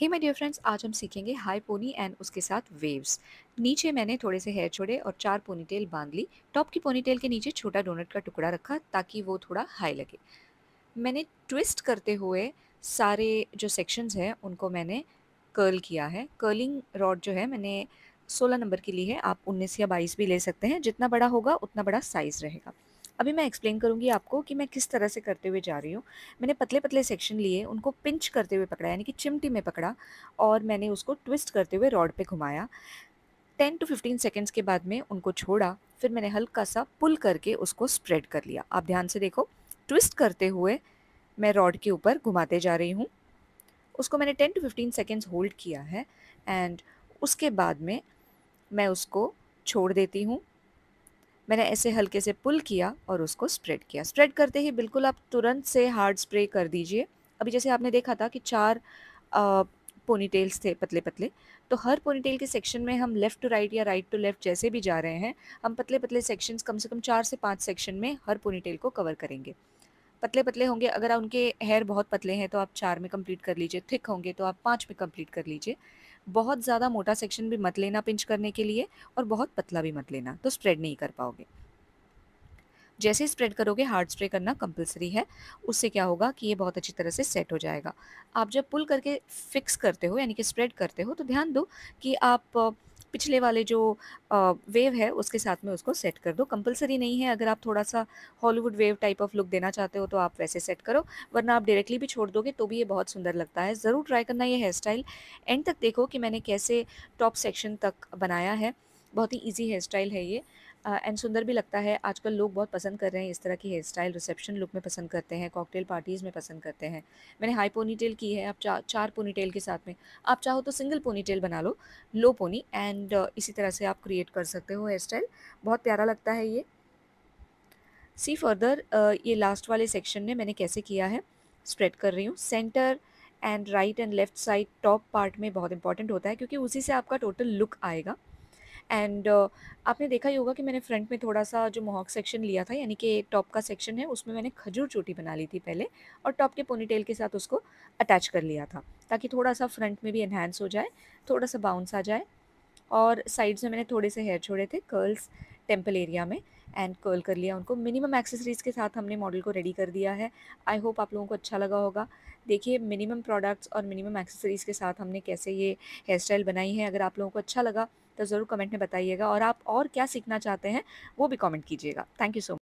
hey my dear friends आज हम सीखेंगे हाई पोनी एंड उसके साथ वेव्स नीचे मैंने थोड़े से हेयर छोड़े और चार पोनीटेल बांध ली टॉप की पोनीटेल के नीचे छोटा डोनट का टुकड़ा रखा ताकि वो थोड़ा हाई लगे मैंने ट्विस्ट करते हुए सारे जो सेक्शंस हैं उनको मैंने कर्ल किया है कर्लिंग रॉड जो है मैंने सोलह नंबर की ली है आप उन्नीस या बाईस भी ले सकते हैं जितना बड़ा होगा उतना बड़ा साइज़ रहेगा अभी मैं एक्सप्लेन करूँगी आपको कि मैं किस तरह से करते हुए जा रही हूँ मैंने पतले पतले सेक्शन लिए उनको पिंच करते हुए पकड़ा यानी कि चिमटी में पकड़ा और मैंने उसको ट्विस्ट करते हुए रॉड पर घुमाया टेन टू फिफ्टीन सेकेंड्स के बाद में उनको छोड़ा फिर मैंने हल्का सा पुल करके उसको स्प्रेड कर लिया आप ध्यान से देखो ट्विस्ट करते हुए मैं रॉड के ऊपर घुमाते जा रही हूँ उसको मैंने ten to fifteen seconds hold किया है एंड उसके बाद में मैं उसको छोड़ देती हूँ मैंने ऐसे हल्के से पुल किया और उसको स्प्रेड किया स्प्रेड करते ही बिल्कुल आप तुरंत से हार्ड स्प्रे कर दीजिए अभी जैसे आपने देखा था कि चार पोनीटेल्स थे पतले पतले तो हर पोनीटेल के सेक्शन में हम लेफ़्ट टू राइट या राइट टू लेफ़्ट जैसे भी जा रहे हैं हम पतले पतले सेक्शंस कम से कम चार से पाँच सेक्शन में हर पोनीटेल को कवर करेंगे पतले पतले होंगे अगर उनके हेयर बहुत पतले हैं तो आप चार में कंप्लीट कर लीजिए थिक होंगे तो आप पाँच में कंप्लीट कर लीजिए बहुत ज़्यादा मोटा सेक्शन भी मत लेना पिंच करने के लिए और बहुत पतला भी मत लेना तो स्प्रेड नहीं कर पाओगे जैसे स्प्रेड करोगे हार्ड स्प्रे करना कंपलसरी है उससे क्या होगा कि ये बहुत अच्छी तरह से सेट हो जाएगा आप जब पुल करके फिक्स करते हो यानी कि स्प्रेड करते हो तो ध्यान दो कि आप पिछले वाले जो वेव है उसके साथ में उसको सेट कर दो कंपलसरी नहीं है अगर आप थोड़ा सा Hollywood wave type of look देना चाहते हो तो आप वैसे सेट करो वरना आप डायरेक्टली भी छोड़ दोगे तो भी ये बहुत सुंदर लगता है ज़रूर ट्राई करना ये हेयर स्टाइल एंड तक देखो कि मैंने कैसे टॉप सेक्शन तक बनाया है बहुत ही ईजी हेयर स्टाइल है ये एंड सुंदर भी लगता है आजकल लोग बहुत पसंद कर रहे हैं इस तरह की हेयर स्टाइल रिसेप्शन लुक में पसंद करते हैं कॉकटेल पार्टीज़ में पसंद करते हैं मैंने हाई पोनी टेल की है आप चा, चार पोनी टेल के साथ में आप चाहो तो सिंगल पोनी टेल बना लो लो पोनी एंड इसी तरह से आप क्रिएट कर सकते हो हेयर स्टाइल बहुत प्यारा लगता है ये सी फर्दर ये लास्ट वाले सेक्शन में मैंने कैसे किया है स्प्रेड कर रही हूँ centre and right and left side top part में बहुत इंपॉर्टेंट होता है क्योंकि उसी से आपका टोटल लुक आएगा एंड uh, आपने देखा ही होगा कि मैंने फ्रंट में थोड़ा सा जो मोहक सेक्शन लिया था यानी कि टॉप का सेक्शन है उसमें मैंने खजूर चोटी बना ली थी पहले और टॉप के पोनीटेल के साथ उसको अटैच कर लिया था ताकि थोड़ा सा फ्रंट में भी इन्हेंस हो जाए थोड़ा सा बाउंस आ जाए और साइड्स में मैंने थोड़े से हेयर छोड़े थे कर्ल्स टेम्पल एरिया में एंड कर्ल कर लिया उनको मिनिमम एक्सेसरीज़ के साथ हमने मॉडल को रेडी कर दिया है आई होप आप लोगों को अच्छा लगा होगा देखिए मिनिमम प्रोडक्ट्स और मिनिमम एक्सेसरीज़ के साथ हमने कैसे ये हेयर स्टाइल बनाई है अगर आप लोगों को अच्छा लगा तो ज़रूर कमेंट में बताइएगा और आप और क्या सीखना चाहते हैं वो भी कॉमेंट कीजिएगा थैंक यू सो मच